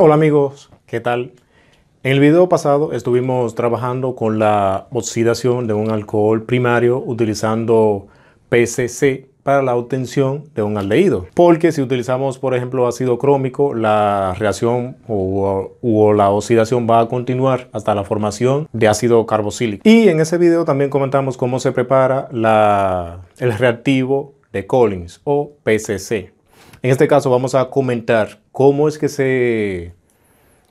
Hola amigos, ¿qué tal? En el video pasado estuvimos trabajando con la oxidación de un alcohol primario utilizando PCC para la obtención de un aldehído. Porque si utilizamos, por ejemplo, ácido crómico, la reacción o, la oxidación va a continuar hasta la formación de ácido carboxílico. Y en ese video también comentamos cómo se prepara el reactivo de Collins o PCC. En este caso vamos a comentar cómo es que se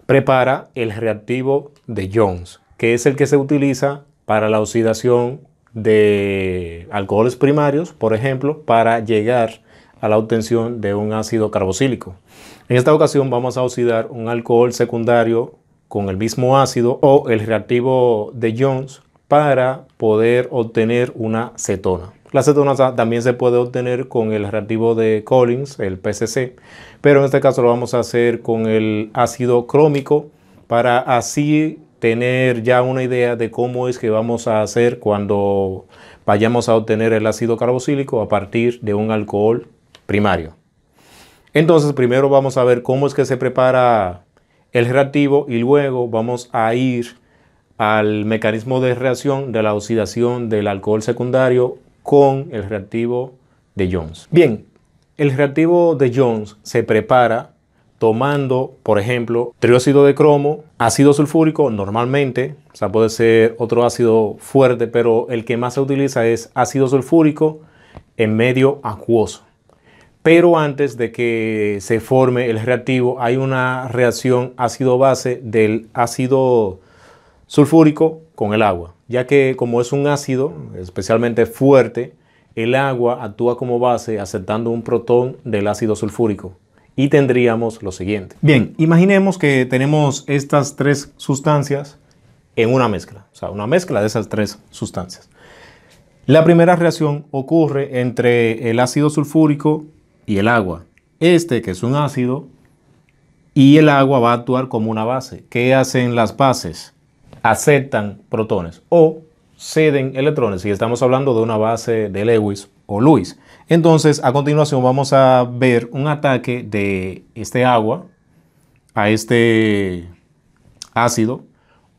prepara el reactivo de Jones, que es el que se utiliza para la oxidación de alcoholes primarios, por ejemplo, para llegar a la obtención de un ácido carboxílico. En esta ocasión vamos a oxidar un alcohol secundario con el mismo ácido o el reactivo de Jones para poder obtener una cetona. La cetonasa también se puede obtener con el reactivo de Collins, el PCC, pero en este caso lo vamos a hacer con el ácido crómico para así tener ya una idea de cómo es que vamos a hacer cuando vayamos a obtener el ácido carboxílico a partir de un alcohol primario. Entonces, primero vamos a ver cómo es que se prepara el reactivo y luego vamos a ir al mecanismo de reacción de la oxidación del alcohol secundario con el reactivo de Jones. Bien, el reactivo de Jones se prepara tomando, por ejemplo, trióxido de cromo, ácido sulfúrico normalmente, o sea, puede ser otro ácido fuerte, pero el que más se utiliza es ácido sulfúrico en medio acuoso. Pero antes de que se forme el reactivo, hay una reacción ácido-base del ácido sulfúrico con el agua, ya que como es un ácido especialmente fuerte, el agua actúa como base aceptando un protón del ácido sulfúrico. Y tendríamos lo siguiente. Bien, imaginemos que tenemos estas tres sustancias en una mezcla, o sea, una mezcla de esas tres sustancias. La primera reacción ocurre entre el ácido sulfúrico y el agua. Este, que es un ácido, y el agua va a actuar como una base. ¿Qué hacen las bases? aceptan protones o ceden electrones, si estamos hablando de una base de Lewis o Lewis. Entonces, a continuación vamos a ver un ataque de este agua a este ácido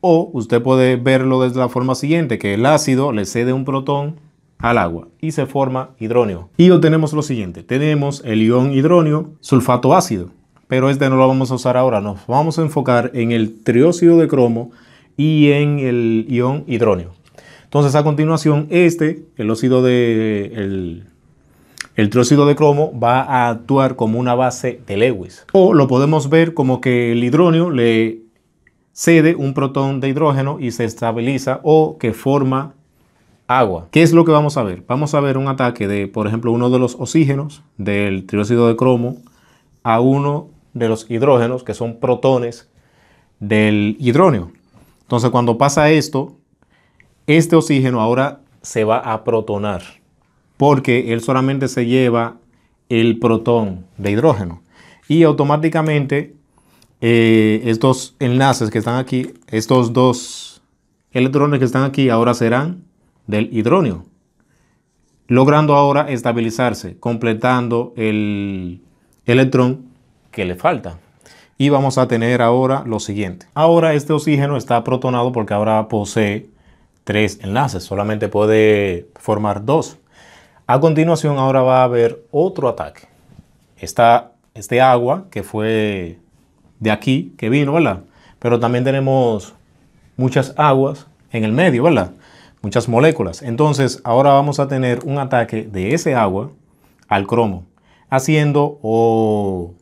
o usted puede verlo desde la forma siguiente, que el ácido le cede un protón al agua y se forma hidróneo. Y obtenemos lo siguiente, tenemos el ion hidróneo sulfato ácido, pero este no lo vamos a usar ahora, nos vamos a enfocar en el trióxido de cromo y en el ion hidróneo. Entonces, a continuación, este, el óxido de. El, trióxido de cromo va a actuar como una base de Lewis. O lo podemos ver como que el hidróneo le cede un protón de hidrógeno y se estabiliza o que forma agua. ¿Qué es lo que vamos a ver? Vamos a ver un ataque de, por ejemplo, uno de los oxígenos del trióxido de cromo a uno de los hidrógenos, que son protones del hidróneo. Entonces cuando pasa esto, este oxígeno ahora se va a protonar porque él solamente se lleva el protón de hidrógeno. Y automáticamente eh, estos enlaces que están aquí, estos dos electrones que están aquí ahora serán del hidróneo, logrando ahora estabilizarse, completando el electrón que le falta y vamos a tener ahora lo siguiente. Ahora este oxígeno está protonado porque ahora posee tres enlaces, solamente puede formar dos. A continuación ahora va a haber otro ataque. Está este agua que fue de aquí, que vino, ¿verdad? Pero también tenemos muchas aguas en el medio, ¿verdad? Muchas moléculas. Entonces, ahora vamos a tener un ataque de ese agua al cromo, haciendo o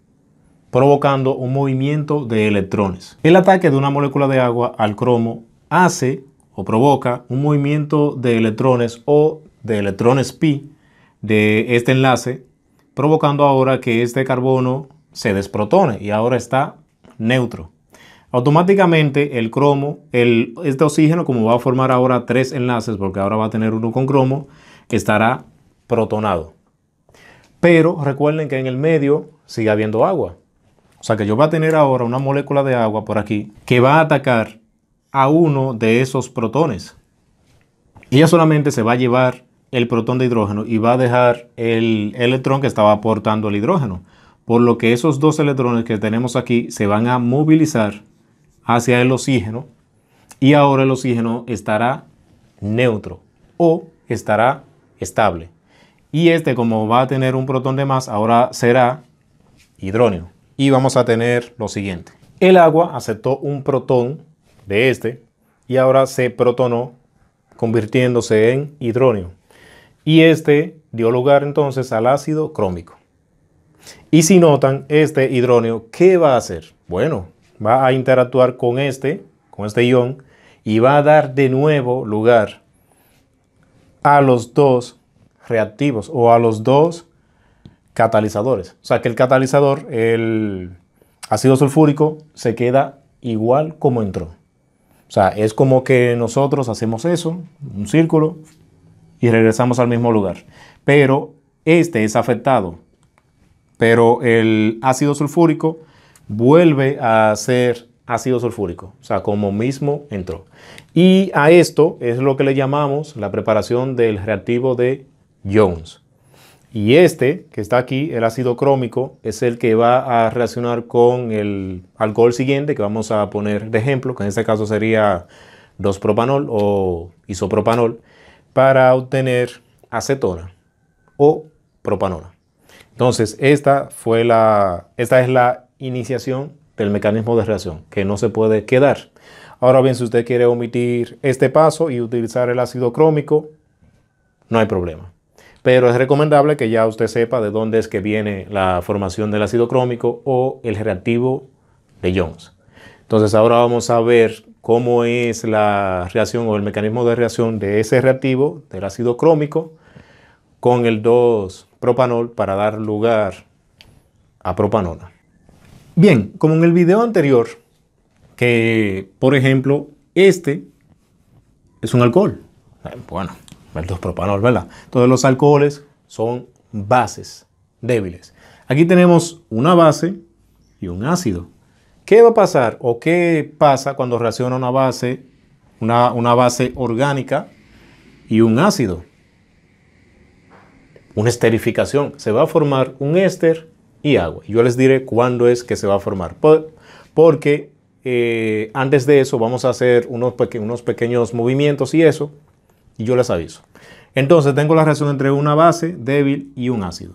provocando un movimiento de electrones. El ataque de una molécula de agua al cromo hace o provoca un movimiento de electrones o de electrones pi de este enlace, provocando ahora que este carbono se desprotone y ahora está neutro. Automáticamente el cromo, este oxígeno, como va a formar ahora tres enlaces, porque ahora va a tener uno con cromo, estará protonado. Pero recuerden que en el medio sigue habiendo agua. O sea que yo va a tener ahora una molécula de agua por aquí que va a atacar a uno de esos protones. Y Ella solamente se va a llevar el protón de hidrógeno y va a dejar el electrón que estaba aportando el hidrógeno. Por lo que esos dos electrones que tenemos aquí se van a movilizar hacia el oxígeno y ahora el oxígeno estará neutro o estará estable. Y este, como va a tener un protón de más, ahora será hidróneo y vamos a tener lo siguiente. El agua aceptó un protón de este y ahora se protonó convirtiéndose en hidróneo. Y este dio lugar entonces al ácido crómico. Y si notan, este hidróneo, ¿qué va a hacer? Bueno, va a interactuar con este, con este ion, y va a dar de nuevo lugar a los dos reactivos o a los dos catalizadores. O sea que el catalizador, el ácido sulfúrico, se queda igual como entró. O sea, es como que nosotros hacemos eso, un círculo, y regresamos al mismo lugar. Pero este es afectado. Pero el ácido sulfúrico vuelve a ser ácido sulfúrico, o sea, como mismo entró. Y a esto es lo que le llamamos la preparación del reactivo de Jones. Y este que está aquí, el ácido crómico, es el que va a reaccionar con el alcohol siguiente que vamos a poner de ejemplo, que en este caso sería 2-propanol o isopropanol, para obtener acetona o propanola. Entonces, esta, fue la, esta es la iniciación del mecanismo de reacción, que no se puede quedar. Ahora bien, si usted quiere omitir este paso y utilizar el ácido crómico, no hay problema pero es recomendable que ya usted sepa de dónde es que viene la formación del ácido crómico o el reactivo de Jones. Entonces ahora vamos a ver cómo es la reacción o el mecanismo de reacción de ese reactivo del ácido crómico con el 2-propanol para dar lugar a propanona. Bien, como en el video anterior, que por ejemplo, este es un alcohol. Bueno, 2-propanol, ¿verdad? Todos los alcoholes son bases débiles. Aquí tenemos una base y un ácido. ¿Qué va a pasar o qué pasa cuando reacciona una base, una, base orgánica y un ácido? Una esterificación. Se va a formar un éster y agua. Yo les diré cuándo es que se va a formar. Porque eh, antes de eso vamos a hacer unos, unos pequeños movimientos y eso y yo les aviso. Entonces tengo la reacción entre una base débil y un ácido.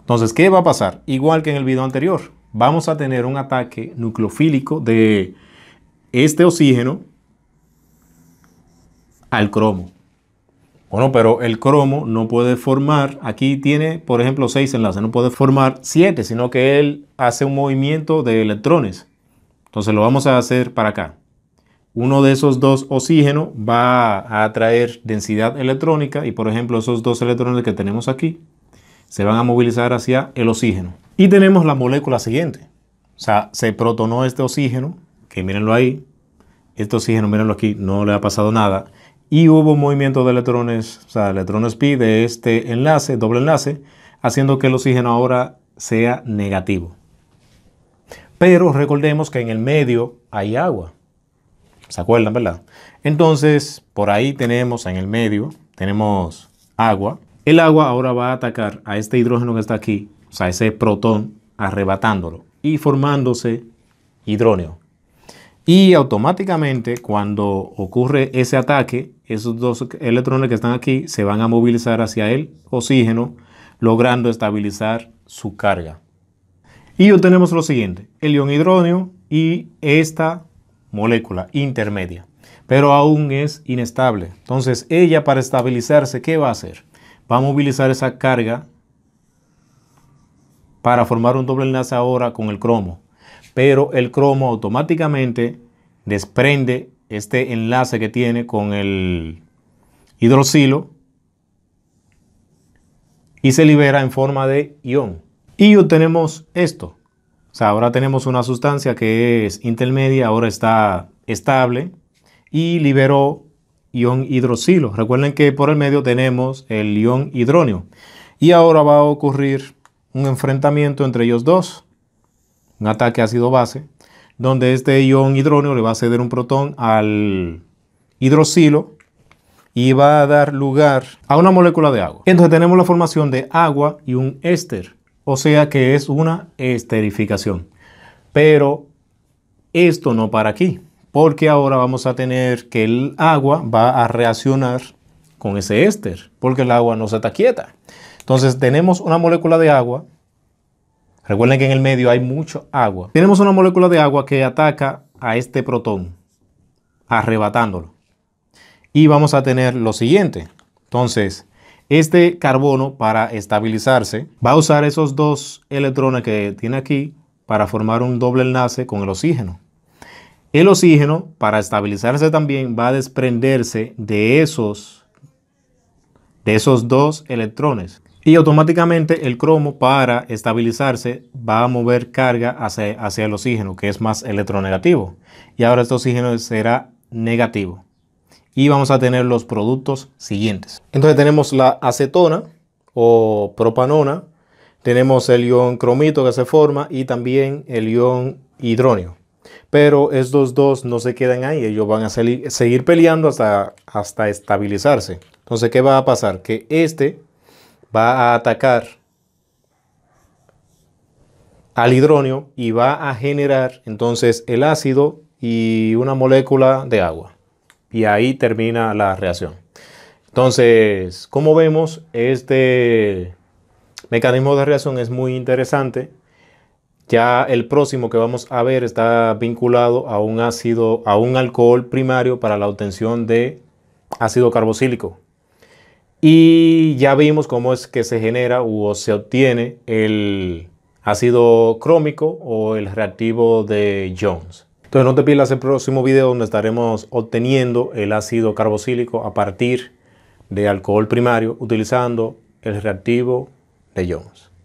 Entonces, ¿qué va a pasar? Igual que en el video anterior, vamos a tener un ataque nucleofílico de este oxígeno al cromo. Bueno, pero el cromo no puede formar, aquí tiene, por ejemplo, seis enlaces, no puede formar siete, sino que él hace un movimiento de electrones. Entonces lo vamos a hacer para acá uno de esos dos oxígenos va a atraer densidad electrónica y por ejemplo esos dos electrones que tenemos aquí se van a movilizar hacia el oxígeno. Y tenemos la molécula siguiente. O sea, se protonó este oxígeno, que mírenlo ahí, este oxígeno, mírenlo aquí, no le ha pasado nada. Y hubo un movimiento de electrones, o sea, electrones pi de este enlace, doble enlace, haciendo que el oxígeno ahora sea negativo. Pero recordemos que en el medio hay agua. ¿Se acuerdan, verdad? Entonces, por ahí tenemos, en el medio, tenemos agua. El agua ahora va a atacar a este hidrógeno que está aquí, o sea, ese protón, arrebatándolo y formándose hidróneo. Y automáticamente, cuando ocurre ese ataque, esos dos electrones que están aquí se van a movilizar hacia el oxígeno, logrando estabilizar su carga. Y obtenemos lo siguiente, el ion hidróneo y esta molécula intermedia, pero aún es inestable. Entonces ella para estabilizarse, ¿qué va a hacer? Va a movilizar esa carga para formar un doble enlace ahora con el cromo, pero el cromo automáticamente desprende este enlace que tiene con el hidroxilo y se libera en forma de ion. Y obtenemos esto sea, ahora tenemos una sustancia que es intermedia, ahora está estable y liberó ion hidroxilo. Recuerden que por el medio tenemos el ion hidróneo. Y ahora va a ocurrir un enfrentamiento entre ellos dos, un ataque ácido-base, donde este ion hidróneo le va a ceder un protón al hidroxilo y va a dar lugar a una molécula de agua. Entonces tenemos la formación de agua y un éster. O sea que es una esterificación. Pero esto no para aquí, porque ahora vamos a tener que el agua va a reaccionar con ese éster, porque el agua no se está quieta. Entonces tenemos una molécula de agua. Recuerden que en el medio hay mucho agua. Tenemos una molécula de agua que ataca a este protón, arrebatándolo. Y vamos a tener lo siguiente. Entonces, este carbono, para estabilizarse, va a usar esos dos electrones que tiene aquí para formar un doble enlace con el oxígeno. El oxígeno, para estabilizarse también, va a desprenderse de esos, de esos dos electrones. Y automáticamente el cromo, para estabilizarse, va a mover carga hacia, hacia el oxígeno, que es más electronegativo. Y ahora este oxígeno será negativo y vamos a tener los productos siguientes. Entonces tenemos la acetona o propanona, tenemos el ion cromito que se forma y también el ion hidróneo. Pero estos dos no se quedan ahí, ellos van a seguir peleando hasta, hasta estabilizarse. Entonces, ¿qué va a pasar? Que este va a atacar al hidróneo y va a generar entonces el ácido y una molécula de agua y ahí termina la reacción. Entonces, como vemos, este mecanismo de reacción es muy interesante. Ya el próximo que vamos a ver está vinculado a un ácido, a un alcohol primario para la obtención de ácido carboxílico. Y ya vimos cómo es que se genera o se obtiene el ácido crómico o el reactivo de Jones. Entonces no te pierdas el próximo video donde estaremos obteniendo el ácido carboxílico a partir de alcohol primario utilizando el reactivo de Jones.